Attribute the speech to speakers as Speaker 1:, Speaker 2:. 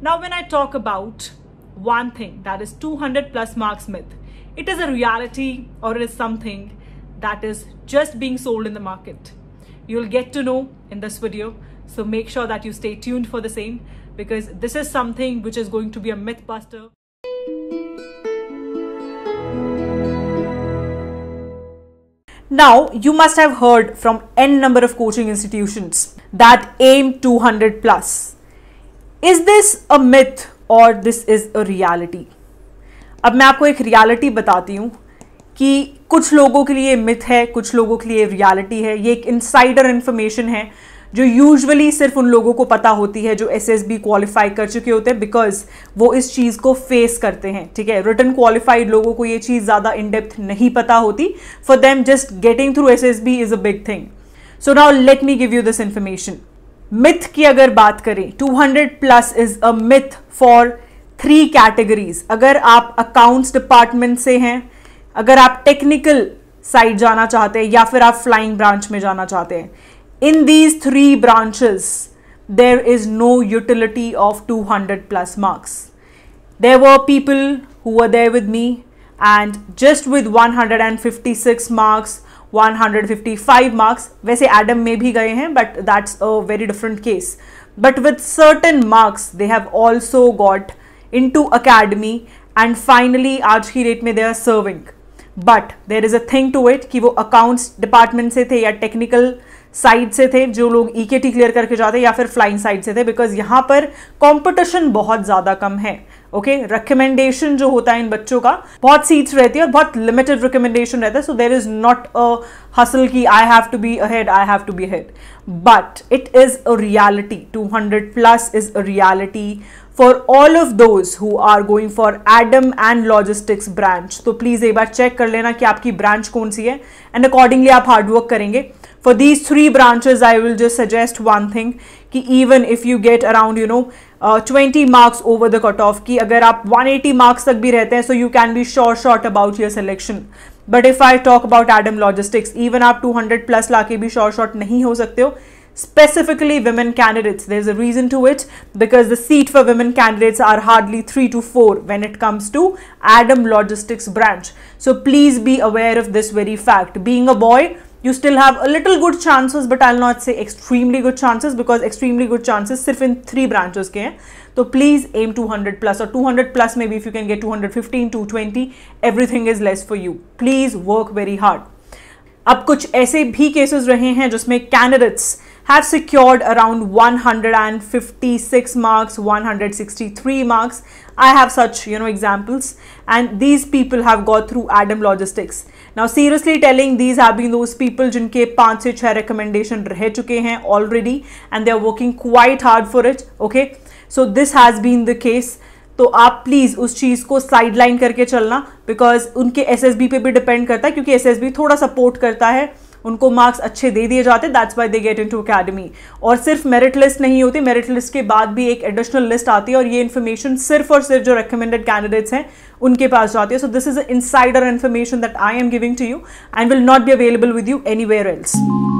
Speaker 1: Now, when I talk about one thing that is 200 plus marks myth, it is a reality or it is something that is just being sold in the market. You'll get to know in this video. So make sure that you stay tuned for the same because this is something which is going to be a myth buster. Now, you must have heard from n number of coaching institutions that aim 200 plus is this a myth और this is a reality अब मैं आपको एक reality बताती हूँ कि कुछ लोगों के लिए मिथ है कुछ लोगों के लिए रियलिटी है ये एक इनसाइडर इन्फॉर्मेशन है जो यूजुअली सिर्फ उन लोगों को पता होती है जो एस एस बी क्वालिफाई कर चुके होते हैं बिकॉज वो इस चीज़ को फेस करते हैं ठीक है रिटर्न क्वालिफाइड लोगों को ये चीज़ ज़्यादा इन डेप्थ नहीं पता होती for them just getting through S S B is a big thing so now let me give you this information myth की अगर बात करें 200 plus is a myth for three categories अगर आप अकाउंट्स डिपार्टमेंट से हैं अगर आप टेक्निकल साइड जाना चाहते हैं या फिर आप फ्लाइंग ब्रांच में जाना चाहते हैं in these three branches there is no utility of 200 plus marks. There were with me and just with one hundred and fifty 156 marks 155 marks वैसे एडम में भी गए हैं but that's a very different case but with certain marks they have also got into academy and finally आज की date में they are serving but there is a thing to it कि वो accounts department से थे या technical side से थे जो लोग ई के टी क्लियर करके जाते या फिर फ्लाइंग साइड से थे बिकॉज यहाँ पर कॉम्पिटिशन बहुत ज़्यादा कम है ओके okay? रिकमेंडेशन जो होता है इन बच्चों का बहुत सीट्स रहती है और बहुत लिमिटेड रिकमेंडेशन रहता है so there is not a hassle की I have to be ahead I have to be ahead but it is a reality 200 plus is a reality for all of those who are going for adm and logistics branch तो please एक बार check कर लेना कि आपकी branch कौन सी है एंड अकॉर्डिंगली आप हार्डवर्क करेंगे for these three branches I will just suggest one thing कि even if you get around you know twenty marks over the cut off की अगर आप वन एटी मार्क्स तक भी रहते हैं so you can be sure shot about your selection but if I talk about adm logistics even आप two hundred plus ला के भी श्योर शॉर्ट नहीं हो सकते हो specifically women candidates there is a reason to it because the seat for women candidates are hardly three to four when it comes to adm logistics branch so please be aware of this very fact being a boy you still have a little good chances but I not say extremely good chances because extremely good chances सिर्फ इन three branches के हैं तो please aim two hundred plus और two hundred plus में be if you can get two hundred fifteen to twenty everything is less for you please work very hard अब कुछ ऐसे भी केसेस रहे हैं जिसमें candidates have secured around 156 marks 163 marks i have such you know examples and these people have got through adam logistics now seriously telling these have been those people jinke 5 se 6 recommendation reh chuke hain already and they are working quite hard for it okay so this has been the case तो आप please उस चीज़ को sideline करके चलना because उनके SSB पे भी depend करता है क्योंकि एसएसबी थोड़ा सपोर्ट करता है उनको मार्क्स अच्छे दे दिए जाते that's why they get into academy और सिर्फ मेरिट लिस्ट नहीं होती मेरिट लिस्ट के बाद भी एक एडिशनल लिस्ट आती है और ये इन्फॉर्मेशन सिर्फ और सिर्फ जो रिकमेंडेड कैंडिडेट्स हैं उनके पास जाती है so this is a insider information that I am giving to you and will not be available with you anywhere else